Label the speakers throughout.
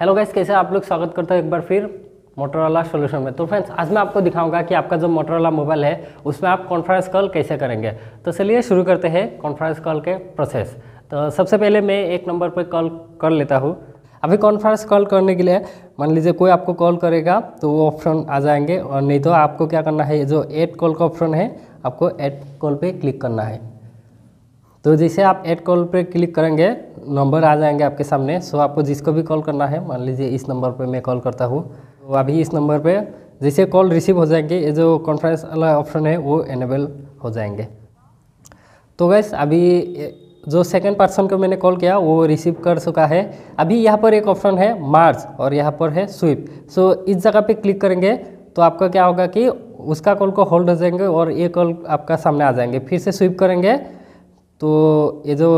Speaker 1: hello guys कैसे आप लोग स्वागत करते हैं एक बार फिर मोटरोला सोल्यूशन में तो फ्रेंड्स आज मैं आपको दिखाऊंगा कि आपका जो मोटरोला मोबाइल है उसमें आप कॉन्फ्रेंस कॉल कैसे करेंगे तो चलिए शुरू करते हैं कॉन्फ्रेंस कॉल के प्रोसेस तो सबसे पहले मैं एक नंबर पर कॉल कर लेता हूँ अभी कॉन्फ्रेंस कॉल करने के लिए मान लीजिए कोई आपको कॉल करेगा तो वो ऑप्शन आ जाएंगे और नहीं तो आपको क्या करना है जो एड कॉल का ऑप्शन है आपको एड कॉल पर क्लिक करना है तो जैसे आप एड कॉल पर क्लिक करेंगे नंबर आ जाएंगे आपके सामने सो आपको जिसको भी कॉल करना है मान लीजिए इस नंबर पर मैं कॉल करता हूँ तो अभी इस नंबर पर जैसे कॉल रिसीव हो जाएंगे ये जो कॉन्फ्रेंस वाला ऑप्शन है वो एनेबल हो जाएंगे तो गैस अभी जो सेकंड पर्सन को मैंने कॉल किया वो रिसीव कर चुका है अभी यहाँ पर एक ऑप्शन है मार्च और यहाँ पर है स्विप सो इस जगह पे क्लिक करेंगे तो आपका क्या होगा कि उसका कॉल को होल्ड हो जाएंगे और ये कॉल आपका सामने आ जाएंगे फिर से स्विप करेंगे तो ये जो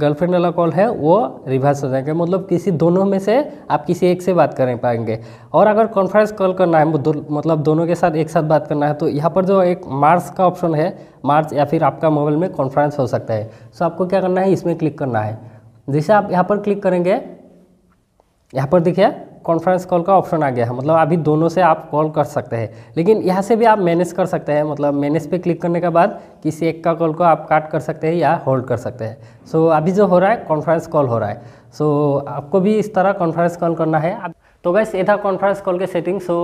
Speaker 1: गर्लफ्रेंड वाला कॉल है वो रिवर्स हो जाएंगे मतलब किसी दोनों में से आप किसी एक से बात कर पाएंगे और अगर कॉन्फ्रेंस कॉल करना है दो, मतलब दोनों के साथ एक साथ बात करना है तो यहाँ पर जो एक मार्स का ऑप्शन है मार्स या फिर आपका मोबाइल में कॉन्फ्रेंस हो सकता है सो आपको क्या करना है इसमें क्लिक करना है जैसे आप यहाँ पर क्लिक करेंगे यहाँ पर देखिए कॉन्फ्रेंस कॉल का ऑप्शन आ गया है मतलब अभी दोनों से आप कॉल कर सकते हैं लेकिन यहाँ से भी आप मैनेज कर सकते हैं मतलब मैनेज पे क्लिक करने के बाद किसी एक का कॉल को आप काट कर सकते हैं या होल्ड कर सकते हैं सो so, अभी जो हो रहा है कॉन्फ्रेंस कॉल हो रहा है सो so, आपको भी इस तरह कॉन्फ्रेंस कॉल करना है तो बस ये था कॉन्फ्रेंस कॉल के सेटिंग सो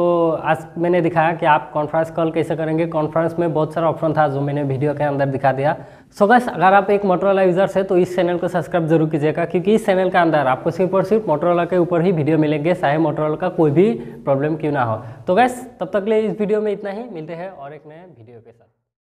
Speaker 1: आज मैंने दिखाया कि आप कॉन्फ्रेंस कॉल कैसे करेंगे कॉन्फ्रेंस में बहुत सारा ऑप्शन था जो मैंने वीडियो के अंदर दिखा दिया सो so गैस अगर आप एक मोटरोला यूज़र्स है तो इस चैनल को सब्सक्राइब जरूर कीजिएगा क्योंकि इस चैनल के अंदर आपको सिर्फ और सिर्फ मोटरोला के ऊपर ही वीडियो मिलेंगे चाहे मोटरोला का कोई भी प्रॉब्लम क्यों ना हो तो गैस तब तक ले लिए इस वीडियो में इतना ही मिलते हैं और एक नए वीडियो के साथ